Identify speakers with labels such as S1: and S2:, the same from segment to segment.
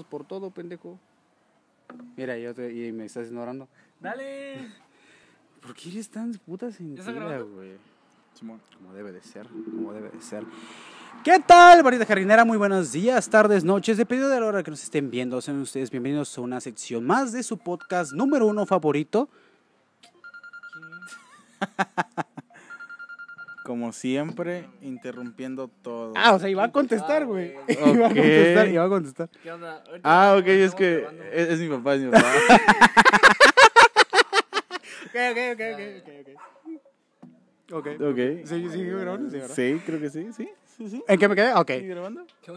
S1: por todo, pendejo. Mira, yo y me estás ignorando. Dale. ¿Por qué eres tan puta sentida, güey? Como debe de ser, como debe de ser. ¿Qué tal, Marita Jardinera? Muy buenos días, tardes, noches, dependiendo de la hora que nos estén viendo. Sean ustedes bienvenidos a una sección más de su podcast número uno favorito. Como siempre,
S2: interrumpiendo todo. Ah, o sea, iba a contestar, güey. Ah, iba a contestar, iba a contestar. Ah, ok, es que es, mi papá, es mi papá.
S1: ok, ok, ok, ok,
S2: ok. Ok. okay. ¿Sí, sí, sí, sí,
S1: creo que sí, sí. ¿En qué me quedé? Ok.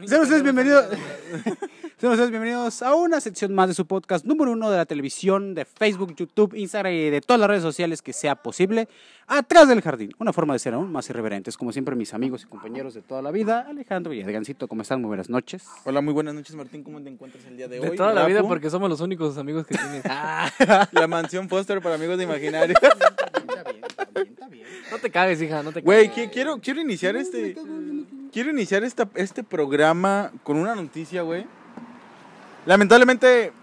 S1: Sean ustedes, bienvenidos... ustedes bienvenidos a una sección más de su podcast número uno de la televisión, de Facebook, YouTube, Instagram y de todas las redes sociales que sea posible. Atrás del jardín. Una forma de ser aún más irreverentes. Como siempre, mis amigos y compañeros de toda la vida. Alejandro y Edgancito, ¿cómo están? Muy buenas noches. Hola, muy buenas noches, Martín. ¿Cómo te
S2: encuentras
S3: el día de, hoy? De toda la vida, porque somos los únicos amigos que tienes. la mansión póster para amigos de imaginario. No te cagues, hija, no te cagues. Güey, quiero, quiero iniciar
S2: este quiero iniciar esta, este programa con una noticia, güey.
S1: Lamentablemente,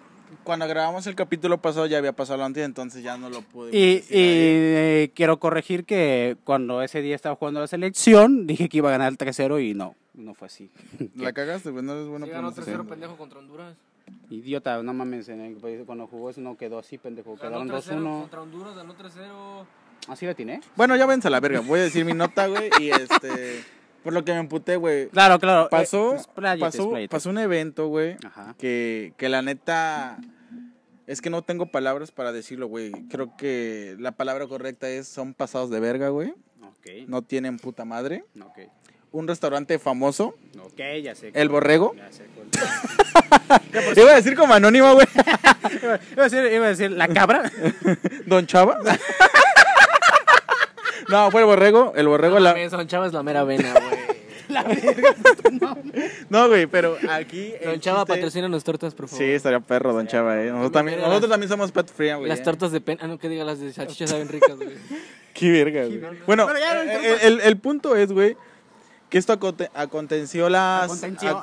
S2: cuando grabamos el capítulo pasado ya había pasado antes, entonces ya no lo pude.
S1: Y, y eh, quiero corregir que cuando ese día estaba jugando la selección, dije que iba a ganar el 3-0 y no, no fue así. La cagaste, güey, no eres bueno sí, ganó 3-0 pendejo contra Honduras. Idiota, no mames, cuando jugó eso no quedó así, pendejo. Quedaron 2-1. Contra
S3: Honduras ganó 3-0.
S1: ¿Así ¿Ah, la tiene? Bueno, ya vence a la verga. Voy a decir mi nota, güey, y este.
S2: Por lo que me emputé, güey. Claro, claro. Eh, pasó, pues, pasó, un evento, güey, que, que la neta... Es que no tengo palabras para decirlo, güey. Creo que la palabra correcta es son pasados de verga, güey. Okay. No tienen puta madre. Okay. Un restaurante famoso.
S1: Ok, ya sé. El Borrego. Ya sé.
S2: iba a decir como anónimo, güey.
S3: iba, a decir, iba a decir la cabra.
S2: Don Chava.
S3: No, fue el borrego. El borrego. No, la... don Chava es la mera vena, güey. la verga. no, güey, pero aquí. Don Chava, patrocina las
S2: tortas, por favor. Sí, estaría perro, Don Chava, eh. Nosotros, también, nosotros
S3: también somos pet free, güey. Las eh. tortas de pena. Ah, no, que diga, las de salchicha saben ricas, güey.
S2: Qué verga, güey. Bueno, eh, eh, el, el, punto es, güey, que esto aconteció las. Acontenció.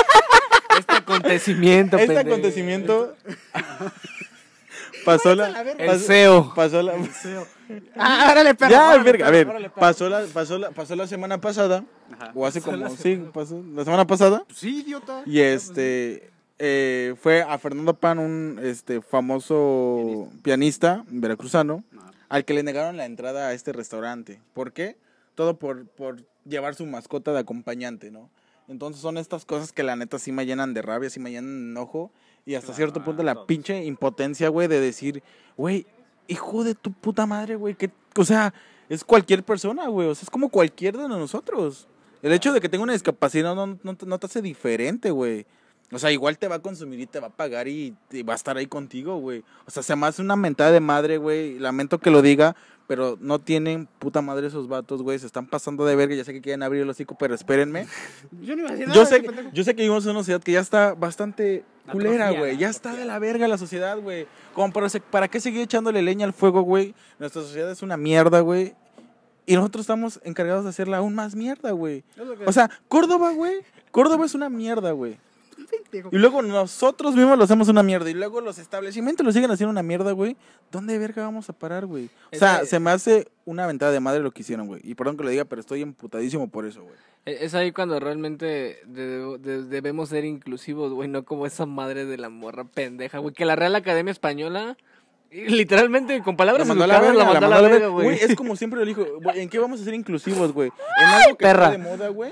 S2: este acontecimiento, Este acontecimiento pasó la, el Pasó la.
S1: Ah, ah, órale, Ya, a ver. pasó, la,
S2: pasó, la, pasó la semana pasada. O hace como. Sí, pasó. La semana pasada. Pues sí, idiota. Y este. Eh, fue a Fernando Pan, un este, famoso pianista, veracruzano, ah. al que le negaron la entrada a este restaurante. ¿Por qué? Todo por, por llevar su mascota de acompañante, ¿no? Entonces son estas cosas que la neta sí me llenan de rabia, sí me llenan de enojo y hasta cierto punto la pinche impotencia, güey, de decir, güey, hijo de tu puta madre, güey, que, o sea, es cualquier persona, güey, o sea, es como cualquiera de nosotros. El hecho de que tenga una discapacidad no, te hace diferente, güey. O sea, igual te va a consumir y te va a pagar y, y va a estar ahí contigo, güey. O sea, se me hace una mentada de madre, güey. Lamento que lo diga, pero no tienen puta madre esos vatos, güey. Se están pasando de verga. Ya sé que quieren abrir el hocico, pero espérenme.
S1: Yo no iba a Yo sé, que,
S2: yo sé que vivimos en una sociedad que ya está bastante culera, güey. Ya está de la verga la sociedad, güey. Como para, para qué seguir echándole leña al fuego, güey. Nuestra sociedad es una mierda, güey. Y nosotros estamos encargados de hacerla aún más mierda, güey. O sea, Córdoba, güey. Córdoba es una mierda, güey. Y luego nosotros mismos lo hacemos una mierda. Y luego los establecimientos lo siguen haciendo una mierda, güey. ¿Dónde verga
S3: vamos a parar, güey? O sea, se me
S2: hace una ventada de madre lo que hicieron, güey. Y perdón que lo diga, pero estoy emputadísimo por eso, güey.
S3: E-, es ahí cuando realmente debemos ser inclusivos, güey. No como esa madre de la morra pendeja, güey. Que la Real Academia Española... Literalmente, con palabras güey. Es
S2: como siempre lo dijo, ¿en qué vamos a ser inclusivos, güey? En algo que está de moda, güey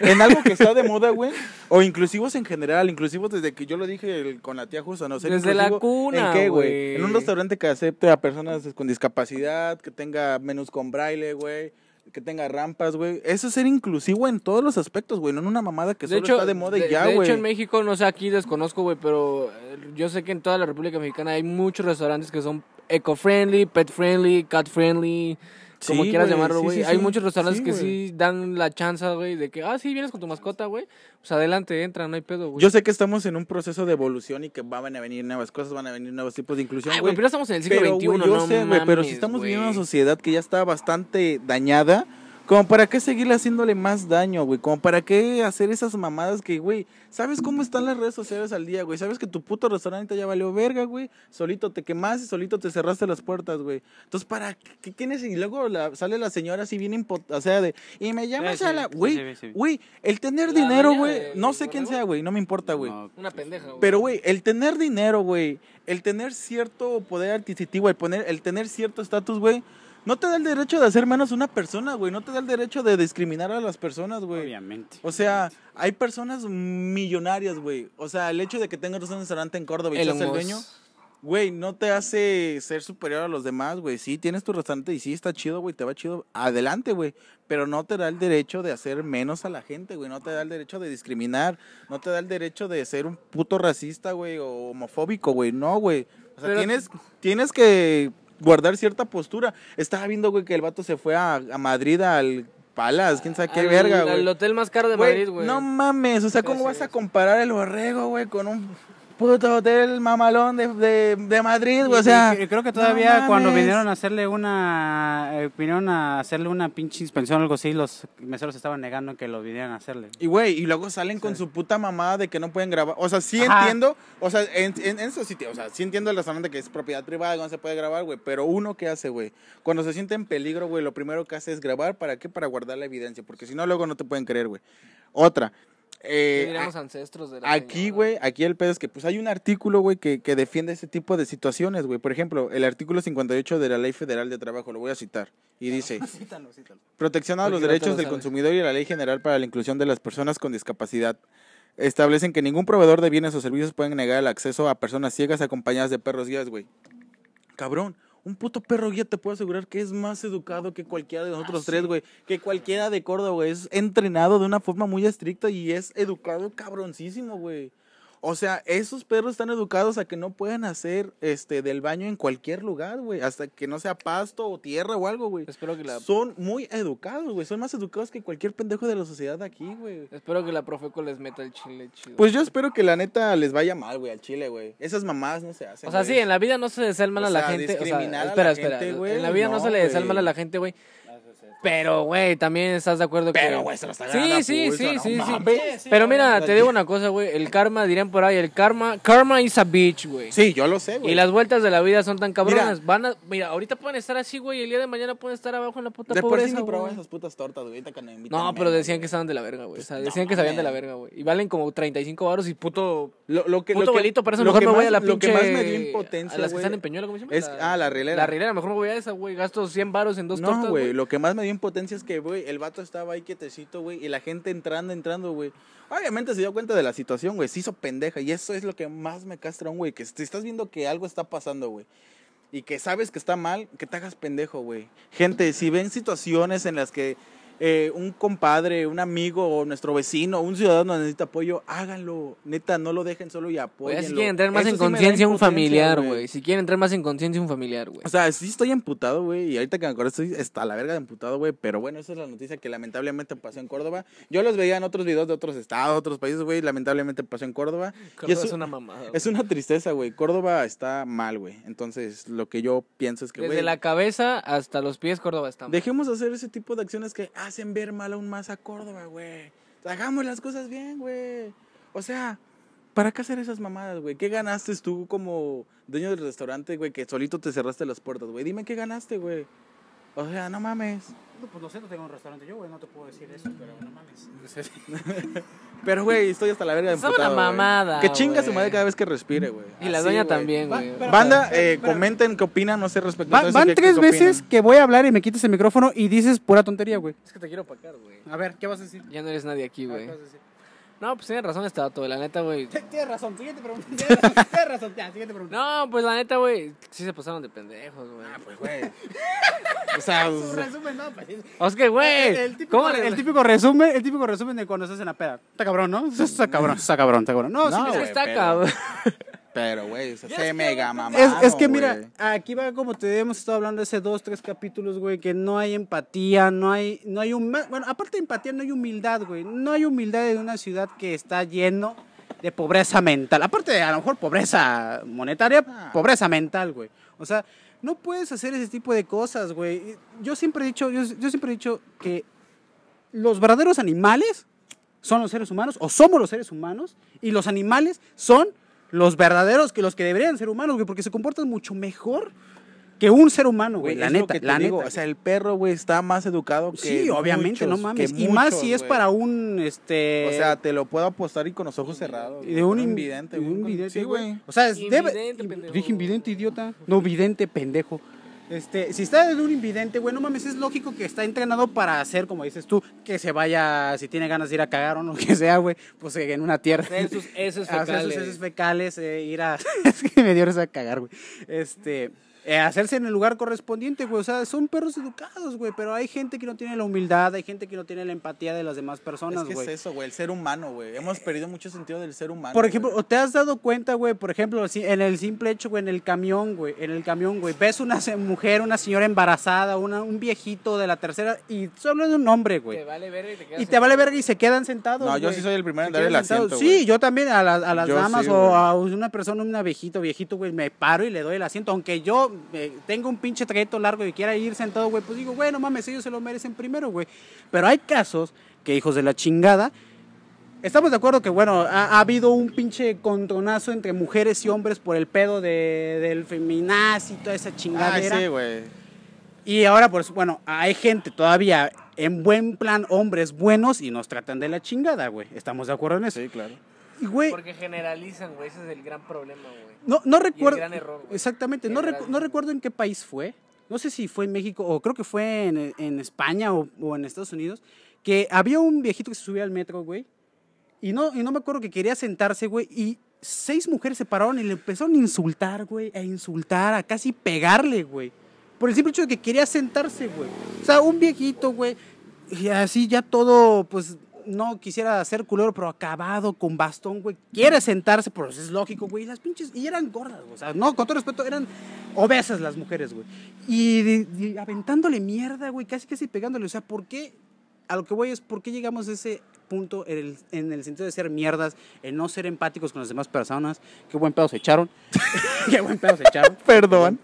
S2: en algo que está de moda, güey, o inclusivos en general, inclusivos desde que yo lo dije con la tía Justo, no sé. Desde la cuna, ¿En güey? En un restaurante que acepte a personas con discapacidad, que tenga menús con braille, güey que tenga rampas, güey. Eso es ser inclusivo en todos los aspectos, güey. No en una mamada que de solo hecho, está de moda y ya, güey. De hecho, en
S3: México, no sé, aquí desconozco, güey, pero eh, yo sé que en toda la República Mexicana hay muchos restaurantes que son eco-friendly, pet-friendly, cat-friendly como quieras llamarlo, güey. Hay muchos restaurantes que sí dan la chance, güey, de que, ah, sí, vienes con tu mascota, güey. Pues adelante, entra, no hay pedo, güey. Yo sé
S2: que estamos en un proceso de evolución y que van a venir nuevas cosas, van a venir nuevos tipos de inclusión, güey. Pero estamos en el siglo XXI, yo sé, güey, pero si estamos viviendo una sociedad que ya está bastante dañada como para qué seguirle haciéndole más daño, güey. Como para qué hacer esas mamadas que, güey, ¿sabes cómo están las redes sociales al día, güey? ¿Sabes que tu puto restaurante ya valió verga, güey? Solito te quemaste, solito te cerraste las puertas, güey. Entonces, ¿para qué tienes? Y luego la, sale la señora así bien impotente, o sea, de, y
S3: me llamas güey, güey,
S2: el tener dinero, güey, no sé quién sea, güey, no me importa, güey. una pues, pendeja, güey. Pero, güey, el tener dinero, güey, el tener cierto poder adquisitivo, el, poner, el tener cierto estatus, güey, no te da el derecho de hacer menos a una persona, güey. No te da el derecho de discriminar a las personas, güey. Obviamente. O sea, hay personas millonarias, güey. O sea, el hecho de que tengas un restaurante en Córdoba y seas el dueño, güey, no te hace ser superior a los demás, güey. Sí, tienes tu restaurante y sí está chido, güey, te va chido. Adelante, güey. Pero no te da el derecho de hacer menos a la gente, güey. No te da el derecho de discriminar. No te da el derecho de ser un puto racista, güey, o homofóbico, güey. No, güey. O sea, tienes, tienes que guardar cierta postura. Estaba viendo, güey, que el vato se fue a, Madrid al Palace, quién sabe qué verga, güey. Al hotel más caro de Madrid, güey. No mames, o sea, ¿cómo vas a comparar el borrego, güey, con un puto hotel mamalón de, Madrid, güey, o sea. Y, creo que todavía cuando vinieron
S1: a hacerle una. Eh, a hacerle una pinche inspección o algo así, los meseros estaban negando que lo vinieran a hacerle.
S2: Y güey, y luego salen con su puta mamada de que no pueden grabar. O sea, sí entiendo, o sea, en, en, esos sitios, o sea, sí entiendo el de que es propiedad privada, que no se puede grabar, güey, pero uno, ¿qué hace, güey? Cuando se siente en peligro, güey, lo primero que hace es grabar, ¿para qué? Para guardar la evidencia, porque si no, luego no te pueden creer, güey. Otra. Eh,
S3: ancestros de aquí,
S2: güey, aquí el pedo es que pues hay un artículo, güey, que, defiende ese tipo de situaciones, güey. Por ejemplo, el artículo 58 de la Ley Federal de Trabajo, lo voy a citar, y dice, protección a los derechos del consumidor y la Ley General para la Inclusión de las Personas con Discapacidad establecen que ningún proveedor de bienes o servicios pueden negar el acceso a personas ciegas acompañadas de perros guías, güey. Cabrón, un puto perro guía te puedo asegurar que es más educado que cualquiera de nosotros tres, güey. Que cualquiera de Córdoba, güey. Es entrenado de una forma muy estricta y es educado cabroncísimo, güey. O sea, esos perros están educados a que no puedan hacer este del baño en cualquier lugar, güey, hasta que no sea pasto o tierra o algo, güey. Espero que la Son muy educados, güey, son más educados que cualquier pendejo de la sociedad de aquí, güey.
S3: Espero que la Profeco les meta el chile chido. Pues yo espero que la neta les vaya
S2: mal, güey, al chile, güey. Esas mamás no se hacen. O sea, sí, en la
S3: vida no se les a la gente, o sea, espera, espera, en la vida no, se le mal a la gente, güey. Pero, güey, también estás de acuerdo que. Pero, güey, se ganando. Sí, sí, sí, sí, sí. Pero mira, te digo una cosa, güey. El karma, dirían por ahí, el karma. Karma is a bitch, güey. Sí, yo lo sé, güey. Y las vueltas de la vida son tan cabronas. Mira, Van a, mira ahorita pueden estar así, güey. El día de mañana pueden estar abajo en la puta pobreza. sí esas putas tortas, güey. No, pero decían que estaban de la verga, güey. O sea, pues, decían que sabían de la verga, güey. Y valen como 35 baros y puto. Lo, lo que, puto velito, eso me voy a la Lo que más me dio impotencia. A las que están en Peñuela, ¿cómo se llama?
S2: Ah, la rilera. La rilera, mejor me voy a esa, güey. Gasto 100 baros en dos tortas. No, güey. Lo más me dio impotencia es que, güey, el vato estaba ahí quietecito, güey, y la gente entrando, entrando, güey. Obviamente se dio cuenta de la situación, güey, se hizo pendeja. Y eso es lo que más me castra, güey, que si estás viendo que algo está pasando, güey y que sabes que está mal, que te hagas pendejo, güey. Gente, si ven situaciones en las que eh, un compadre, un amigo, o nuestro vecino, un ciudadano necesita apoyo, háganlo. Neta, no lo dejen solo y apoyen. Si quieren entrar más en conciencia un familiar, güey.
S3: Si quieren entrar más en conciencia un
S2: familiar, güey. O sea, sí estoy amputado, güey. Y ahorita que me acuerdo, estoy hasta la verga de amputado, güey. Pero bueno, esa es la noticia que lamentablemente pasó en Córdoba. Yo los veía en otros videos de otros estados, otros países, güey. Lamentablemente pasó en Córdoba.
S3: Córdoba y es, una mamada. Es
S2: una tristeza, güey. Córdoba está mal, güey. Entonces, lo que
S3: yo pienso es que, güey. Desde la cabeza hasta los pies, Córdoba está mal. Dejemos hacer ese tipo de acciones que hacen
S2: ver mal aún más a Córdoba, güey. Hagamos las cosas bien, güey. O sea, ¿para qué hacer esas mamadas, güey? ¿Qué ganaste tú como dueño del restaurante, güey, que solito te cerraste las puertas, güey? Dime qué ganaste, güey. O sea, no mames.
S1: No, pues no sé, no tengo un restaurante yo, güey,
S3: no te puedo decir eso, pero no mames.
S1: pero, güey, estoy hasta la verga
S2: de Es una Que chinga su madre cada vez que respire, güey. Y la doña dueña también, güey. Banda, eh, comenten qué opinan,
S3: no sé respecto a Va- todo van tres veces
S1: que voy a hablar y me quitas el micrófono y dices pura tontería, güey. Es que
S3: te quiero pacar, güey. A ver, ¿qué vas a decir? Ya no eres nadie aquí, güey. ¿Qué vas a decir? No, pues tiene razón este dato, la neta, güey. Tienes razón, siguiente pregunta. Tienes razón, siguiente pregunta. No, pues la neta, güey, sí se pasaron de pendejos, güey. Ah, pues, güey. o sea, pues, resumen,
S1: no, pues. O sea, güey. El, el, típico, resumen, el típico resumen de cuando se hacen la peda. Está cabrón, ¿no? Está cabrón, está cabrón, está cabrón. No, no sí, está cabrón. Pero, güey, se mega mamá. Es, que, mira, aquí va como te hemos estado hablando hace dos, tres capítulos, güey, que no hay empatía, no hay, no hay un, bueno, aparte de empatía, no hay humildad, güey. No hay humildad en una ciudad que está lleno de pobreza mental. Aparte a lo mejor, pobreza monetaria, ah. pobreza mental, güey. O sea, no puedes hacer ese tipo de cosas, güey. Yo siempre he dicho, yo siempre he dicho que los verdaderos animales son los seres humanos, o somos los seres humanos, y los animales son los verdaderos, que los que deberían ser humanos, güey, porque se comportan mucho mejor que un ser humano, güey. La neta, la neta. O sea, el perro, güey, está más educado que. Sí, obviamente, no mames. y más si es para un. este... O sea, te lo puedo apostar y con los ojos cerrados. Y De un, invidente, güey. Un invidente, güey. o sea, es. Invidente, Dije invidente, idiota. No, vidente, pendejo. Este, si está en un invidente, güey, no mames, es lógico que está entrenado para hacer, como dices tú, que se vaya, si tiene ganas de ir a cagar o no, que sea, güey, pues eh, en una tierra. Hacer sus fecales. fecales, eh, ir a. es que me dio a cagar, güey. Este. Eh, hacerse en el lugar correspondiente, güey. O sea, son perros educados, güey. Pero hay gente que no tiene la humildad, hay gente
S2: que no tiene la empatía de las demás personas, güey. Es es eso, güey, el ser humano, güey. Hemos perdido mucho sentido del ser humano. Por
S1: ejemplo, ¿te has dado cuenta, güey? Por ejemplo, en el simple hecho, güey, en el camión, güey. En el camión, güey. Ves una mujer, una señora embarazada, un viejito de la tercera y solo es un hombre, güey. Te vale y te quedas Y te vale verga y se quedan sentados. No, yo sí soy el primero en dar el asiento. Sí, yo también a, a las damas o a una persona, una viejito, viejito, güey, me paro y le doy el asiento. Aunque yo tengo un pinche trayecto largo y quiera ir sentado, güey, pues digo, bueno no mames, ellos se lo merecen primero, güey. Pero hay casos que hijos de la chingada. Estamos de acuerdo que, bueno, ha, habido un pinche contonazo entre mujeres y hombres por el pedo de, del feminaz y toda esa chingadera. Ay, ah, sí, güey. Y ahora, pues, bueno, hay gente todavía en buen plan, hombres buenos y nos tratan de la chingada, güey. ¿Estamos de acuerdo en eso? Sí, claro.
S3: Porque generalizan, güey, ese es el gran problema, güey.
S1: No, no recuerdo. error, Exactamente, no,
S3: recuerdo en
S1: qué país fue. No sé si fue en México o creo que fue en, España o, o, en Estados Unidos. Que había un viejito que se subía al metro, güey. Y no, y no me acuerdo que quería sentarse, güey. Y seis mujeres se pararon y le empezaron a insultar, güey. A insultar, a casi pegarle, güey. Por el simple hecho de que quería sentarse, güey. O sea, un viejito, güey. Y así ya todo, pues, no quisiera hacer culero, pero acabado, con bastón, güey. Quiere sentarse, pero es lógico, güey. Las pinches. Y eran gordas, güey. O sea, no, con todo respeto, eran obesas las mujeres, güey. Y, y, aventándole mierda, güey. Casi, casi pegándole. O sea, ¿por qué? A lo que voy es, ¿por qué llegamos a ese, punto en el, sentido de ser mierdas, en no ser empáticos con las demás personas. Qué buen pedo se echaron. Qué buen pedo se echaron. Perdón.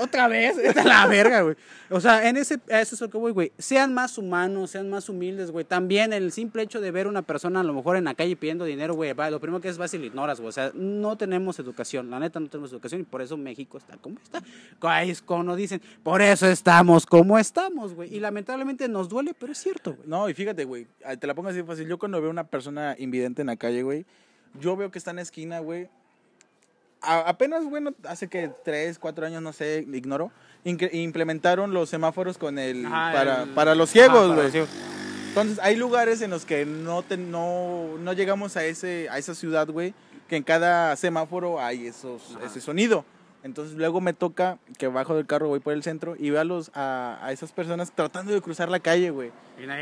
S1: Otra vez, es la verga, güey. O sea, en ese, eso es lo que voy, güey. Sean más humanos, sean más humildes, güey. También el simple hecho de ver una persona a lo mejor en la calle pidiendo dinero, güey, lo primero que es fácil ignoras, güey. O sea, no tenemos educación. La neta, no tenemos educación y por eso México está como está. Es como dicen, por eso estamos como estamos, güey. Y lamentablemente nos duele, pero es
S2: cierto, güey. No, y fíjate, güey, te la pongo yo cuando veo una persona invidente en la calle, güey, yo veo que está en la esquina, güey. apenas, bueno, hace que tres, cuatro años, no sé, ignoro, implementaron los semáforos con el, para, los ciegos, güey. entonces, hay lugares en los que no, no, llegamos a, ese, a esa ciudad, güey, que en cada semáforo hay esos, ese sonido. Entonces luego me toca que bajo del carro, voy por el centro y veo a, los, a, esas personas tratando de cruzar la calle, güey.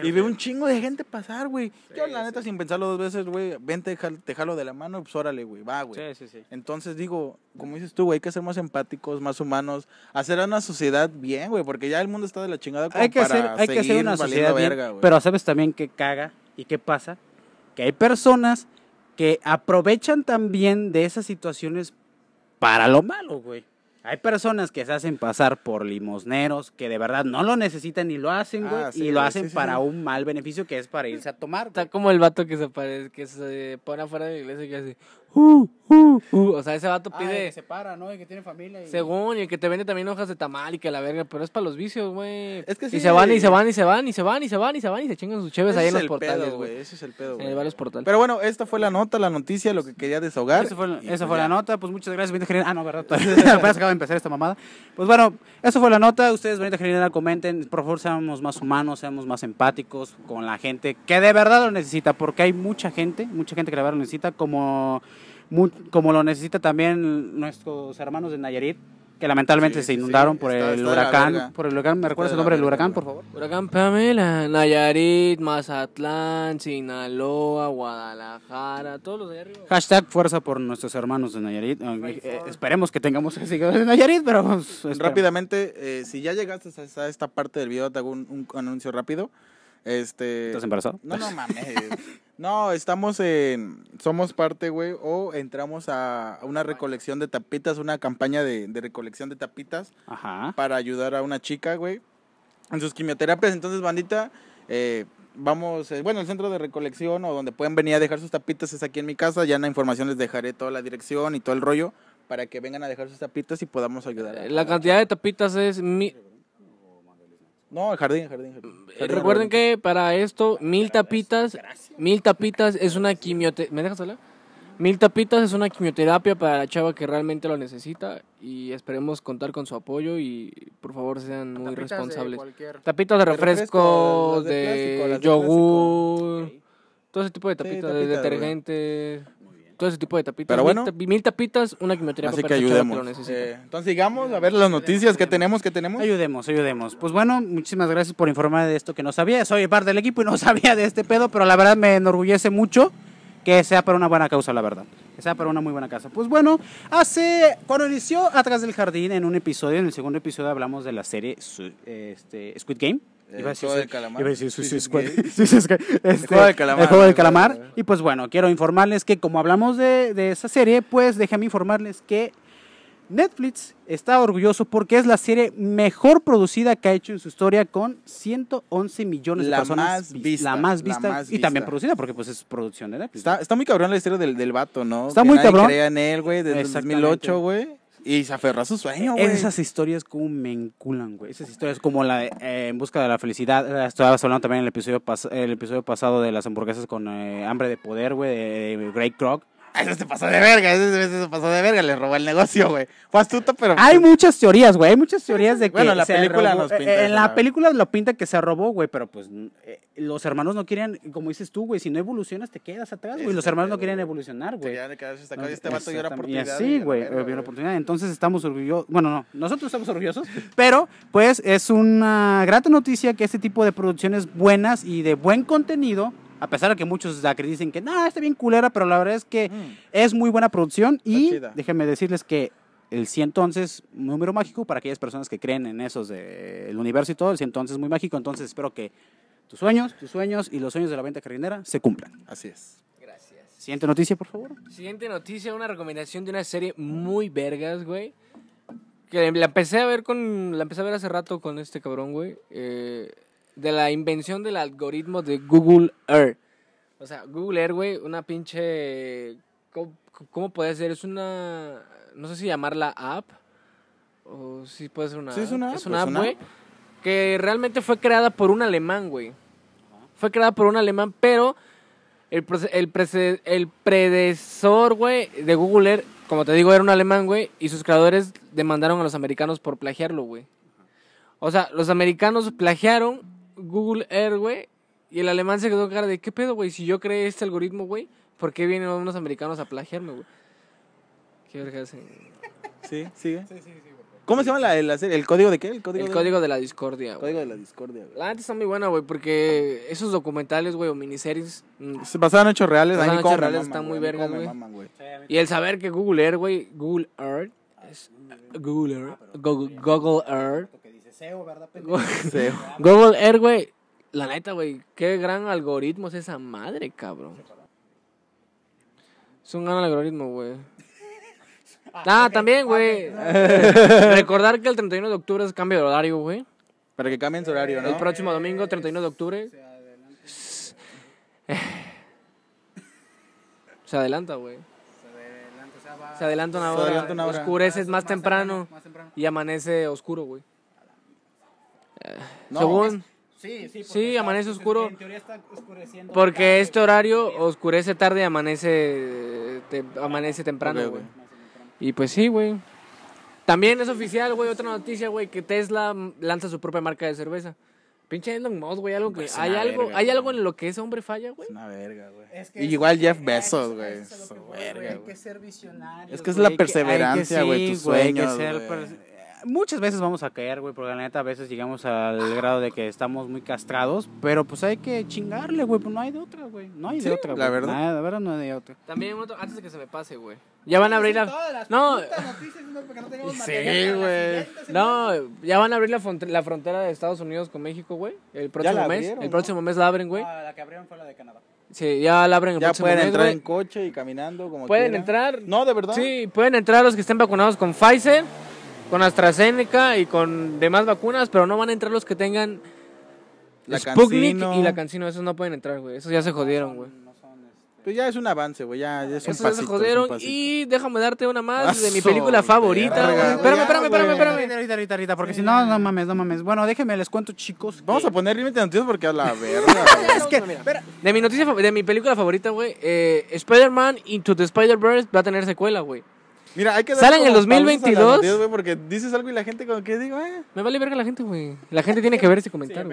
S2: Y, veo un chingo de gente pasar, güey. Yo la neta, sin pensarlo dos veces, güey, vente, te jalo de la mano, pues órale, güey, va, güey. Sí, sí, sí. Entonces digo, como dices tú, güey, hay que ser más empáticos, más humanos, hacer a una sociedad bien, güey, porque ya el mundo está de la chingada. hay que, para hacer, hay que hacer una sociedad bien, pero
S1: sabes también qué caga y qué pasa, que hay personas que aprovechan también de esas situaciones para lo malo, güey. Hay personas que se hacen pasar por limosneros, que de verdad no lo necesitan y lo hacen, güey. Ah, y lo hacen para un
S3: mal beneficio que es para irse a tomar. Está como el vato que se, que se pone afuera de la iglesia y que hace, Uh, uh, uh, O sea, ese vato ah, pide. se para, ¿no? Y que tiene familia. Según, y que te vende también hojas de tamal y que la verga, pero es para los vicios, güey. Es que sí. Y se van y se van y se van y se van y se van y se van y se chingan sus cheves ahí en los portales, güey. Ese es el pedo, güey. En varios portales. Pero bueno, esta fue la nota, la noticia, lo que
S1: quería desahogar. Esa fue, la- esa pues la nota, pues muchas gracias, Benito General. Ah, no, verdad, acaba de empezar esta mamada. Pues bueno, eso fue la nota. Ustedes, Benito General, comenten, por favor, seamos más humanos, seamos más empáticos con la gente que de verdad lo necesita, porque hay mucha gente, mucha gente que la verdad lo necesita, como como lo necesita también nuestros hermanos de Nayarit, que lamentablemente se inundaron por, el huracán, por el ¿Me recuerdas el nombre del huracán, por favor?
S3: Huracán Pamela, Nayarit, Mazatlán, Sinaloa, Guadalajara, todos los de arriba.
S1: Hashtag fuerza por nuestros hermanos de Nayarit. Eh, eh, esperemos que tengamos así Nayarit, pero Rápidamente,
S2: eh, si ya llegaste a esta parte del video, te hago un,
S1: anuncio rápido.
S2: Este... ¿Estás embarazado? No, no mames. No, estamos en. Somos parte, güey, o entramos a una recolección de tapitas, una campaña de, recolección de tapitas. Para ayudar a una chica, güey. En sus quimioterapias, entonces, bandita, eh, vamos. Eh, bueno, el centro de recolección o donde pueden venir a dejar sus tapitas es aquí en mi casa. Ya en la información les dejaré toda la dirección y todo el rollo para que vengan a dejar sus tapitas y podamos ayudar.
S3: La cantidad de tapitas es mi no, el jardín, eh, jardín, Recuerden que para esto, mil tapitas, mil tapitas es una quimioterapia. ¿Me dejas hablar? Mil tapitas es una quimioterapia para la chava que realmente lo necesita y esperemos contar con su apoyo y por favor sean muy responsables. tapitas de refresco, de, yogur, todo ese tipo de tapitas, de detergente todo ese tipo de tapitas. Pero bueno. Mil, tapitas, una quimioterapia. Así que ayudemos. Eh, entonces sigamos a ver las noticias
S1: que tenemos, que tenemos. Ayudemos, ayudemos. Pues bueno, muchísimas gracias por informar de esto que no sabía. Soy parte del equipo y no sabía de este pedo, pero la verdad me enorgullece mucho que sea para una buena causa, la verdad. Que sea para una muy buena causa. Pues bueno, hace. Cuando inició Atrás del Jardín, en un episodio, en el segundo episodio, hablamos de la serie este, Squid Game. Eh, juego del calamar. el este, juego del calamar. Y pues bueno, quiero informarles que como hablamos de, esa serie, pues déjame informarles que Netflix está orgulloso porque es la serie mejor producida que ha hecho en su historia con 111 millones de personas. Más vista, la más vista. y también producida
S2: porque pues es producción de Netflix. Está, muy cabrón la historia del, del vato, ¿no?
S1: Está muy cabrón. en él, güey, desde 2008, güey. Y se aferró a su sueño, güey. Esas historias como me enculan, güey. Esas historias como la eh, En busca de la felicidad. Eh, Estabas hablando también en el episodio, el episodio pasado de las hamburguesas con eh, hambre de poder, güey, de, Great Grey Ah, eso se pasó de verga, eso, se pasó de verga, le robó el negocio, güey. Fue astuto, pero. Hay muchas teorías, güey. Hay muchas teorías de que. Bueno, la película nos pinta. En eh, eh, la película lo pinta que se robó, güey, pero pues eh, los hermanos no quieren, como dices tú, güey, si no evolucionas te quedas atrás, güey. Los hermanos no quieren evolucionar, güey. le quedarse ah, hasta acá y este vato dio la oportunidad. Y así, güey, dio la oportunidad. Entonces estamos orgullosos. Bueno, no, nosotros estamos orgullosos, pero pues es una grata noticia que este tipo de producciones buenas y de buen contenido a pesar de que muchos la dicen que, nada, está bien culera, pero la verdad es que mm. es muy buena producción y déjenme decirles que el 100 entonces, número mágico para aquellas personas que creen en esos del universo y todo, el 100 entonces es muy mágico, entonces espero que tus sueños, tus sueños y los sueños de la venta carrinera se cumplan. Así es. Gracias. Siguiente noticia, por favor.
S3: Siguiente noticia, una recomendación de una serie muy vergas, güey. Que la empecé a ver con la empecé a ver hace rato con este cabrón, güey. Eh, de la invención del algoritmo de Google Earth. O sea, Google Earth, güey, una pinche... ¿Cómo, puede ser? Es una... No sé si llamarla app. O si puede ser una... Sí, es una app. Es una app, güey. Que realmente fue creada por un alemán, güey. Fue creada por un alemán, pero el, el, predecesor, güey, de Google Earth, como te digo, era un alemán, güey, y sus creadores demandaron a los americanos por plagiarlo, güey. O sea, los americanos plagiaron Google Earth, güey. Y el alemán se quedó cara de, ¿qué pedo, güey? Si yo creé este algoritmo, güey, ¿por qué vienen unos americanos a plagiarme, güey? Qué verga hacen? ¿Sí? ¿Sigue? ¿Cómo se llama la, serie? ¿El código de qué? El código, de... la discordia. El código de la discordia, La antes está muy buena, güey, porque esos documentales, güey, o miniseries. Se basaban en hechos reales, ahí en hechos reales, están muy vergas, güey. Y el saber que Google Earth, güey, Google Earth, Google Earth, Google Earth, SEO, ¿verdad? Google Air, güey. La neta, güey. Qué gran algoritmo es esa madre, cabrón. Es un gran algoritmo, güey. Ah, ah también, ah, güey. Ah, Recordar que el 31 de octubre es cambio de horario, güey. Para que cambien su horario, ¿no? El próximo domingo, 31 de octubre. Se adelanta. güey. Se adelanta una hora. Se adelanta una hora. Oscurece más temprano. Y amanece oscuro, güey según. Sí, sí, amanece oscuro. Porque este horario oscurece tarde y amanece, amanece temprano, güey. Y pues sí, güey. También es oficial, güey, otra noticia, güey, que Tesla lanza su propia marca de cerveza. Pinche Elon Musk, güey, algo que hay algo, hay algo en lo que ese hombre falla, güey. Es una verga, güey. Igual
S2: Jeff Bezos, güey. Es, que
S1: Es que es la perseverancia, güey, tus sueños, güey muchas veces vamos a caer, güey, porque la neta a veces llegamos al grado de que estamos muy castrados, pero pues hay que chingarle, güey, pues no hay de otra, güey, no hay de otra, la verdad. la verdad no hay de otra.
S3: También antes de que se me pase, güey. Ya van a abrir la No. sí, güey. No, ya van a abrir la, frontera de Estados Unidos con México, güey. El próximo mes, el próximo mes la abren, güey. la
S1: que abrieron fue la de Canadá.
S3: Sí, ya la abren el ya pueden entrar en coche y caminando como Pueden entrar. No, de verdad. Sí, pueden entrar los que estén vacunados con Pfizer con AstraZeneca y con demás vacunas, pero no van a entrar los que tengan la Sputnik y la Cancino. Esos no pueden entrar, güey. Esos ya se jodieron, güey. Este, pues ya es un avance, güey. Ya, es un Esos ya se jodieron. Y déjame darte una más ah, de mi película favorita. güey. Espérame, espérame, espérame, espérame. Ahorita, ahorita, ahorita, porque si
S1: no, no mames, no mames. Bueno, déjenme les cuento, chicos.
S3: Vamos a poner límite de noticias porque a la verga. Es que, De mi noticia, de mi película favorita, güey, eh, Spider-Man Into the Spider-Verse va a tener secuela, güey. Mira, hay que Salen en el 2022. Dios, porque dices algo y la gente como que digo, eh. Me vale verga la gente, güey. La gente tiene que ver ese comentario,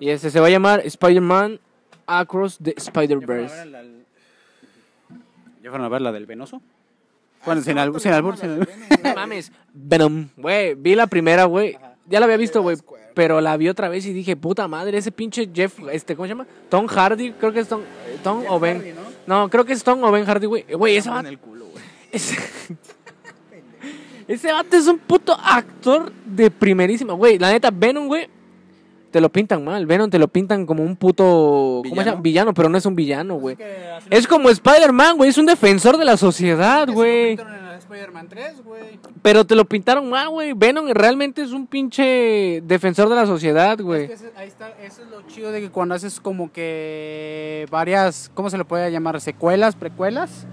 S3: Y ese se va a llamar Spider-Man Across the Spider-Verse. ¿Ya fueron a ver la del Venoso? Ah, bueno, sin, albur, sin No mames, Venom, güey, vi la primera, güey. Ya la había visto, güey, pero la vi otra vez y dije, puta madre, ese pinche Jeff, este, ¿cómo se llama? Tom Hardy, creo que es Tom, Tom o Ben. ¿no? ¿no? creo que es Tom o Ben Hardy, güey. Güey, esa va... Ese, ese es un puto actor de primerísima. Güey, la neta, Venom, güey, te lo pintan mal. Venom te lo pintan como un puto. ¿Villano? pero no es un villano, güey. Es, como Spider-Man, güey. Es un defensor de la sociedad, güey. Pero te lo pintaron mal, güey. Venom realmente es un pinche defensor de la sociedad, güey. ahí está, eso es lo
S1: chido de que cuando haces como que varias, ¿cómo se le puede llamar? ¿Secuelas, precuelas?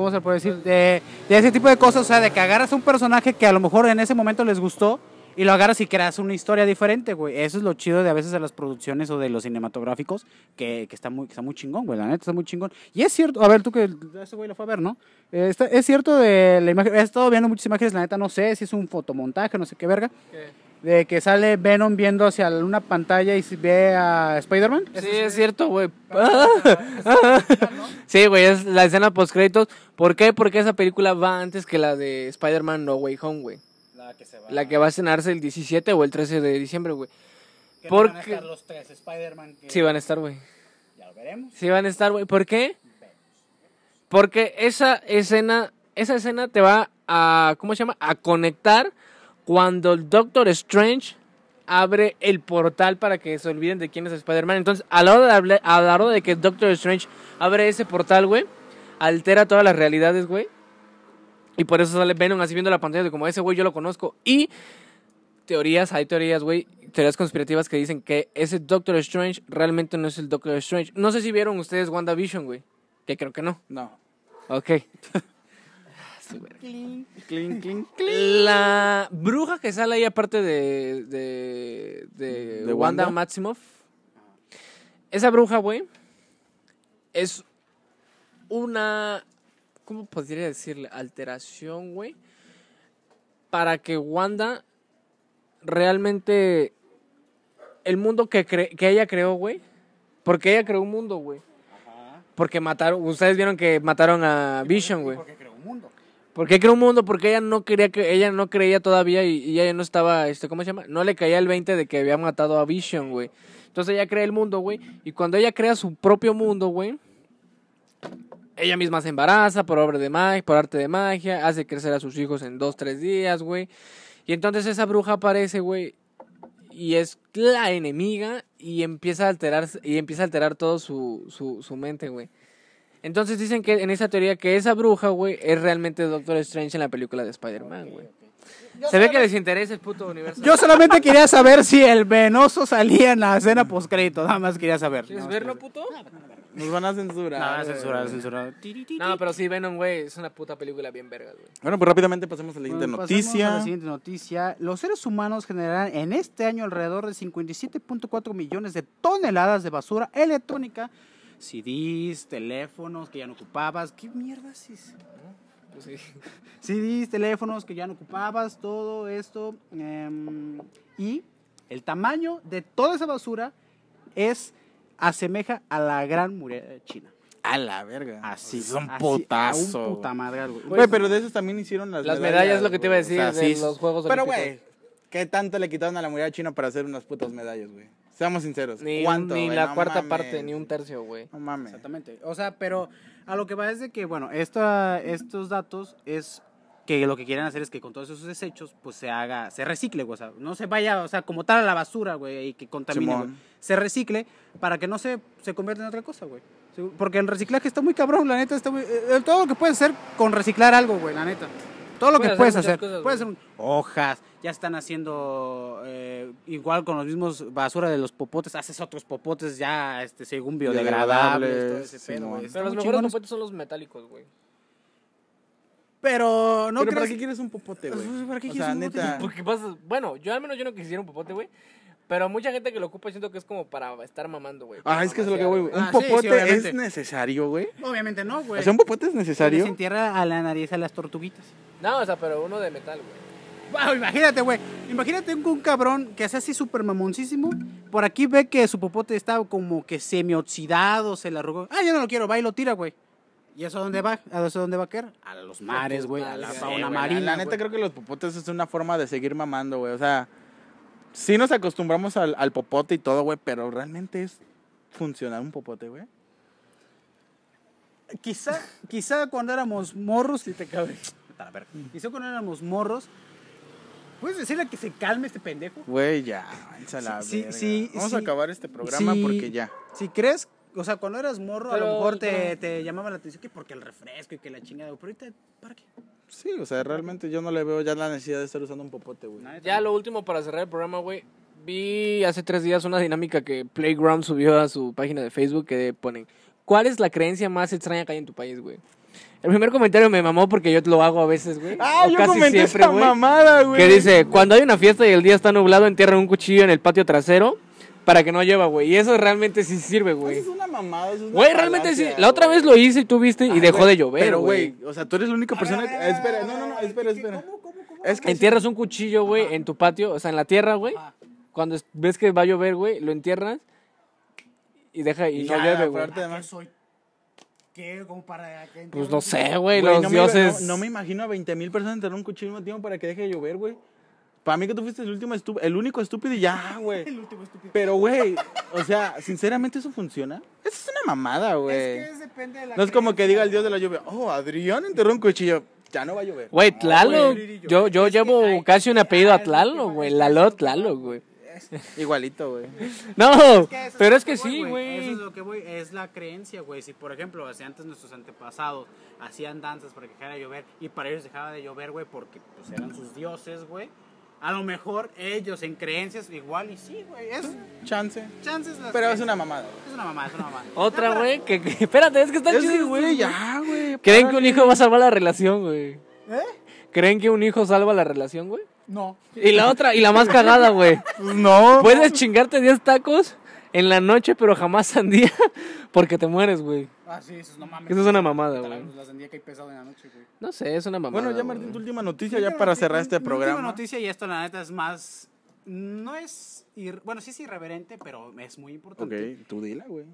S1: ¿cómo se puede decir? De, ese tipo de cosas, o sea, de que agarras un personaje que a lo mejor en ese momento les gustó y lo agarras y creas una historia diferente, güey. Eso es lo chido de a veces de las producciones o de los cinematográficos, que, está, muy, muy chingón, güey, la neta está muy chingón. Y es cierto, a ver, tú que ese güey lo fue a ver, ¿no? Eh, es cierto de la imagen, he estado viendo muchas imágenes, la neta no sé si es un fotomontaje, no sé qué verga. ¿Qué? de que sale Venom viendo hacia una pantalla y ve a Spider-Man.
S3: Sí, es cierto, güey. sí, güey, es la escena post créditos. ¿Por qué? Porque esa película va antes que la de Spider-Man No Way Home, güey. La que se va. La que va a cenarse el 17 o el 13 de diciembre, güey. Porque van a estar
S1: los tres Spider-Man. Sí van a estar, güey. Ya lo veremos.
S3: Sí van a estar, güey. ¿Por qué? Porque esa escena, esa escena te va a, ¿cómo se llama? A conectar cuando el Doctor Strange abre el portal para que se olviden de quién es Spider-Man. Entonces, a la, hora de hablar, a la de que Doctor Strange abre ese portal, güey, altera todas las realidades, güey. Y por eso sale Venom así viendo la pantalla de como ese güey yo lo conozco. Y teorías, hay teorías, güey, teorías conspirativas que dicen que ese Doctor Strange realmente no es el Doctor Strange. No sé si vieron ustedes WandaVision, güey. Que creo que no. No. Ok. La bruja que sale ahí, aparte de. Wanda? Maximoff. Esa bruja, güey. Es una. ¿Cómo podría decirle? Alteración, güey. Para que Wanda realmente. El mundo que, que ella creó, güey. Porque ella creó un mundo, güey. Porque mataron. Ustedes vieron que mataron a Vision, güey. Porque creó un mundo. Porque creó un mundo porque ella no quería que ella no creía todavía y, ella no estaba este ¿cómo se llama? No le caía el 20 de que había matado a Vision, güey. Entonces ella crea el mundo, güey, y cuando ella crea su propio mundo, güey, ella misma se embaraza por obra de magia, por arte de magia, hace crecer a sus hijos en dos, tres días, güey. Y entonces esa bruja aparece, güey, y es la enemiga y empieza a alterar y empieza a alterar todo su su, su mente, güey. Entonces dicen que en esa teoría que esa bruja, güey, es realmente Doctor Strange en la película de Spider-Man, güey. se ve que les interesa el puto universo. Yo solamente quería saber si
S1: el venoso salía en la escena postcrédito. Nada más quería saber.
S3: ¿Quieres verlo, puto? Pues Nos van a censurar. No, censurar, censurar. No, pero sí, Venom, güey, es una puta película bien verga, güey.
S2: Bueno, pues rápidamente
S3: pasemos a la pues siguiente noticia. noticia. A la siguiente
S1: noticia. Los seres humanos generarán en este año alrededor de 57.4 millones de toneladas de basura electrónica CDs, teléfonos que ya no ocupabas. ¿Qué mierdas es? Pues sí. CDs, teléfonos que ya no ocupabas, todo esto. Em, y el tamaño de toda esa basura es asemeja a la gran muralla china. A la verga. Así. son es un puta madre, güey. pero de esos también hicieron las, medallas. Las medallas es lo que te iba a decir de los Juegos Pero, güey,
S2: ¿qué tanto le quitaron a la muralla china para hacer unas putas medallas, güey? Seamos sinceros. Ni, la cuarta
S3: parte, ni un
S1: tercio, güey. No mames. Exactamente. O sea, pero a lo que va es de que, bueno, estos datos es que lo que quieren hacer es que con todos esos desechos, pues se haga, se recicle, güey. O sea, no se vaya, o sea, como tal a la basura, güey, y que contamine, Se recicle para que no se, se convierta en otra cosa, güey. Porque el reciclaje está muy cabrón, la neta. Está muy, eh, eh, todo lo que puedes hacer con reciclar algo, güey, la neta. Todo lo que puedes hacer. Puedes hacer hojas, ya están haciendo eh, igual con los mismos basura de los popotes, haces otros popotes ya este, según biodegradables, todo ese pedo, Pero los mejores
S3: popotes son los metálicos, güey.
S1: Pero no Pero que
S3: quieres un popote, güey? Pues, ¿Para qué quieres un neta... Porque bueno, yo al menos yo no quisiera un popote, güey. Pero mucha gente que lo ocupa siento que es como para estar mamando, güey.
S1: Ah, es que es lo que güey. Un ah, popote es necesario, güey.
S3: Obviamente no, güey. O un
S1: popote es necesario? Se entierra a la nariz a las tortuguitas.
S3: No, o sea, pero uno de metal, güey. Wow,
S1: imagínate, güey. Imagínate un, cabrón que hace así súper mamoncísimo. Por aquí ve que su popote está como que semioxidado, se le arrugó. Ah, yo no lo quiero, va y lo tira, güey. ¿Y eso a dónde va? ¿A dónde va a caer? A los mares, güey, a la fauna marina. La neta
S2: creo que los popotes es una forma de seguir mamando, güey. O sea, sí nos acostumbramos al, popote y todo, güey, pero realmente es
S1: funcionar un popote, güey. Quizá, quizá cuando éramos morros, si te cabe. A ver, quizá cuando éramos morros, ¿Puedes decirle que se calme este pendejo? Güey,
S2: ya, sí, sí, Vamos a acabar este programa porque ya.
S1: Si crees o sea, cuando eras morro, a lo mejor te, te, llamaba la atención que porque el refresco y que la chingada,
S3: pero ahorita, ¿para qué?
S2: Sí, o sea, realmente yo no le veo ya la necesidad de estar usando un popote, güey. Ya
S3: lo último para cerrar el programa, güey. Vi hace tres días una dinámica que Playground subió a su página de Facebook que ponen, ¿cuál es la creencia más extraña que hay en tu país, güey? El primer comentario me mamó porque yo lo hago a veces, güey. Ah, yo casi comenté siempre, mamada, güey. Que dice, cuando hay una fiesta y el día está nublado, entierra un cuchillo en el patio trasero para que no lleva, güey. Y eso realmente sí sirve, güey. es una
S2: mamada, Güey, realmente sí.
S3: La otra vez lo hice y tú viste y dejó de llover, Pero, güey, o sea, tú eres la única persona... que... Ah, espera,
S2: no, no, no, espera, espera.
S3: Es que Entierras un cuchillo, güey, en tu patio, o sea, en la tierra, güey. Cuando ves que va a llover, güey, lo entierras y deja y, no llueve, güey.
S1: ¿Qué? ¿Cómo para Pues no sé, güey, los no
S3: dioses... Me, no, me
S2: imagino a 20.000 mil personas enterrar un cuchillo al mismo tiempo para que deje de llover, güey. Para mí que tú fuiste el último estúpido, el único estúpido y ya, güey.
S3: el último
S1: estúpido.
S2: Pero, güey, o sea, sinceramente eso funciona. Eso es una mamada, güey. Es que
S1: depende de la No es
S2: como que diga el dios de la lluvia, oh, Adrián
S3: enterró un cuchillo. Ya no va a llover. Güey, Tlalo. yo yo llevo casi un apellido a Tlalo, güey. Lalo Tlalo, güey. Igualito, güey. No, pero es que, sí, güey. Eso es lo
S1: que voy, es la creencia, güey. Si, por ejemplo, hace antes nuestros antepasados hacían danzas para que dejara de llover y para ellos dejaba de llover, güey, porque pues, eran sus dioses, güey. A lo mejor ellos en creencias igual y sí, güey. Es chance. Chances. Pero es una mamada. Es una mamada, es una mamada. Otra, güey, que, espérate, es que está chido, güey. Ya, güey. ¿Creen
S3: que un hijo va a salvar la relación, güey? ¿Eh? ¿Creen que un hijo salva la relación, güey?
S1: No. Y la otra, y la más cagada, güey.
S3: Pues no. Puedes chingarte 10 tacos en la noche, pero jamás sandía, porque te mueres, güey. Ah, sí, eso es una mames. Eso es una mamada, güey.
S1: No sé, es una mamada. Bueno, ya Martín, tu última noticia ya para cerrar este programa. última noticia y esto la neta es más no es bueno, sí es irreverente, pero es muy importante. Ok, tú dila, güey.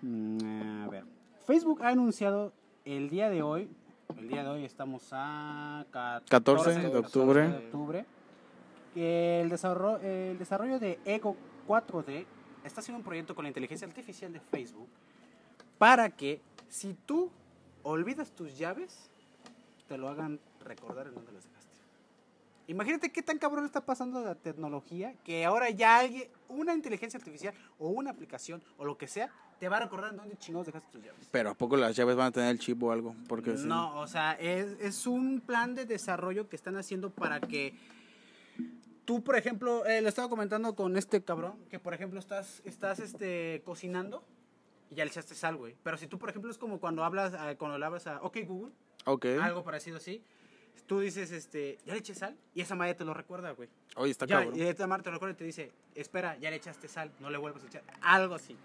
S1: Mm, a ver. Facebook ha anunciado el día de hoy, el día de hoy estamos a
S3: 14, de octubre. 14 de octubre
S1: que el desarrollo, el desarrollo de Ego 4D está siendo un proyecto con la inteligencia artificial de Facebook para que si tú olvidas tus llaves, te lo hagan recordar en dónde las dejaste. Imagínate qué tan cabrón está pasando la tecnología que ahora ya alguien, una inteligencia artificial o una aplicación o lo que sea, te va a recordar en dónde chingados dejaste tus llaves.
S2: Pero ¿a poco las llaves van a tener el chip o algo? Porque no,
S1: o sea, es, es un plan de desarrollo que están haciendo para que tú, por ejemplo, eh, le estaba comentando con este cabrón, que por ejemplo estás, estás este, cocinando ya le echaste sal, güey. Pero si tú, por ejemplo, es como cuando hablas, a, eh, cuando le hablas a OK Google, okay. algo parecido así, tú dices, este, ya le eché sal, y esa madre te lo recuerda, güey. Oye, está cabrón. Y esta madre te lo recuerda y te dice, espera, ya le echaste sal, no le vuelvas a echar, algo así.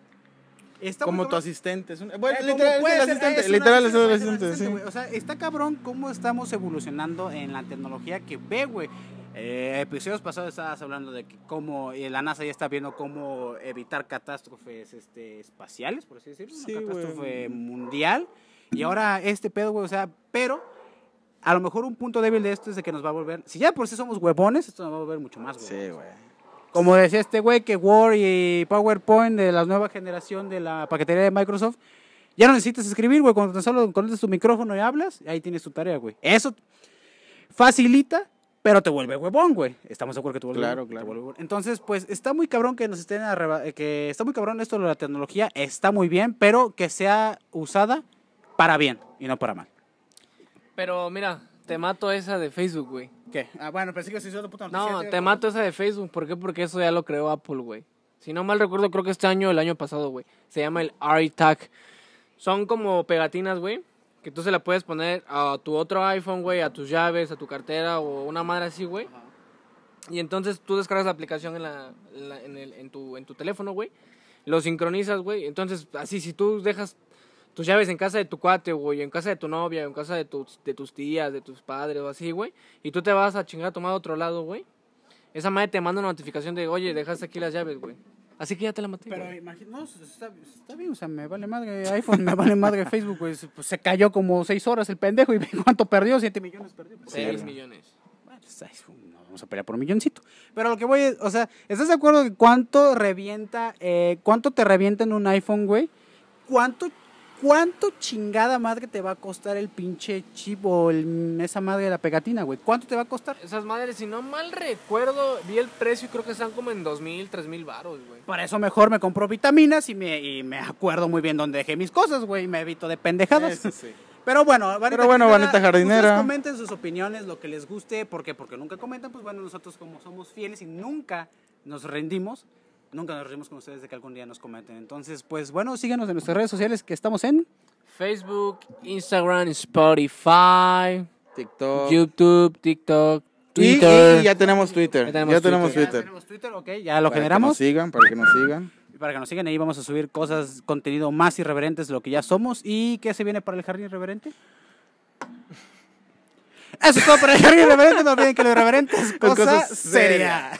S1: Está como tu asistente. Eh, bueno, ah, literal, es el asistente. es el asistente sí. O sea, está cabrón cómo estamos evolucionando en la tecnología que ve, güey. Eh, episodios pasados estabas hablando de que cómo la NASA ya está viendo cómo evitar catástrofes este, espaciales, por así decirlo, una catástrofe mundial. Y ahora este pedo, güey, o sea, pero a lo mejor un punto débil de esto es de que nos va a volver, si ya por sí somos huevones, esto nos va a volver mucho más, güey. Sí, güey. Como decía este güey que Word y PowerPoint de la nueva generación de la paquetería de Microsoft, ya no necesitas escribir, güey, cuando tan solo conectas tu micrófono y hablas, ahí tienes tu tarea, güey. Eso facilita pero te vuelve huevón, güey. Estamos de acuerdo que te vuelve Claro, claro. Entonces, pues está muy cabrón que nos estén eh, que está muy cabrón esto de la tecnología, está muy bien, pero que sea usada para bien y no para mal.
S3: Pero mira, te mato esa de Facebook, güey. ¿Qué? Ah, bueno, pero que siendo hizo puta noticia. No, te mato esa de Facebook, ¿por qué? Porque eso ya lo creó Apple, güey. Si no mal recuerdo, creo que este año, el año pasado, güey. Se llama el R-Tag. Son como pegatinas, güey que tú la puedes poner a tu otro iPhone, güey, a tus llaves, a tu cartera o una madre así, güey. Y entonces tú descargas la aplicación en, la, en, el, en, tu, en tu teléfono, güey. Lo sincronizas, güey. Entonces, así, si tú dejas tus llaves en casa de tu cuate, güey, en casa de tu novia, en casa de, de tus tías, de tus padres o así, güey, y tú te vas a chingar a tomar otro lado, güey, esa madre te manda una notificación de, oye, dejaste aquí las llaves, güey. Así que ya te la maté. Pero
S1: imagínate, pues, está, está, bien, o sea, me vale madre iPhone, me vale madre Facebook, pues, se cayó como seis horas el pendejo y ve ¿cuánto perdió? Siete millones perdió. Pues, seis millones. Bueno, pues, vamos a pelear por un milloncito. Pero lo que voy o sea, ¿estás de acuerdo de cuánto revienta, eh, cuánto te revienta en un iPhone, güey? ¿Cuánto ¿cuánto chingada madre te va a costar el pinche chip o esa madre de la pegatina, güey? ¿Cuánto te va a costar? Esas
S3: madres, si no mal recuerdo, vi el precio y creo que están como en dos mil, tres mil baros, güey.
S1: Para eso mejor me compro vitaminas y me, me acuerdo muy bien dónde dejé mis cosas, güey, y me evito de pendejadas. Eso sí. Pero bueno, Vanita, Pero bueno, Vanita ah, Jardinera. comenten sus opiniones, lo que les guste, porque porque nunca comentan, pues bueno, nosotros como somos fieles y nunca nos rendimos, nunca nos reímos con ustedes de que algún día nos comenten. Entonces, pues bueno, síganos en nuestras redes sociales que estamos en
S3: Facebook, Instagram, Spotify, TikTok, YouTube, TikTok. Twitter. Y, ya tenemos Twitter. Ya tenemos, Twitter. Ya tenemos
S1: Twitter, ok, ya lo generamos. Que sigan, para que nos sigan. para que nos sigan, ahí vamos a subir cosas, contenido más irreverentes de lo que ya somos. ¿Y qué se viene para el jardín irreverente?
S3: Eso es todo para el jardín irreverente. No olviden que lo irreverente es cosa, seria.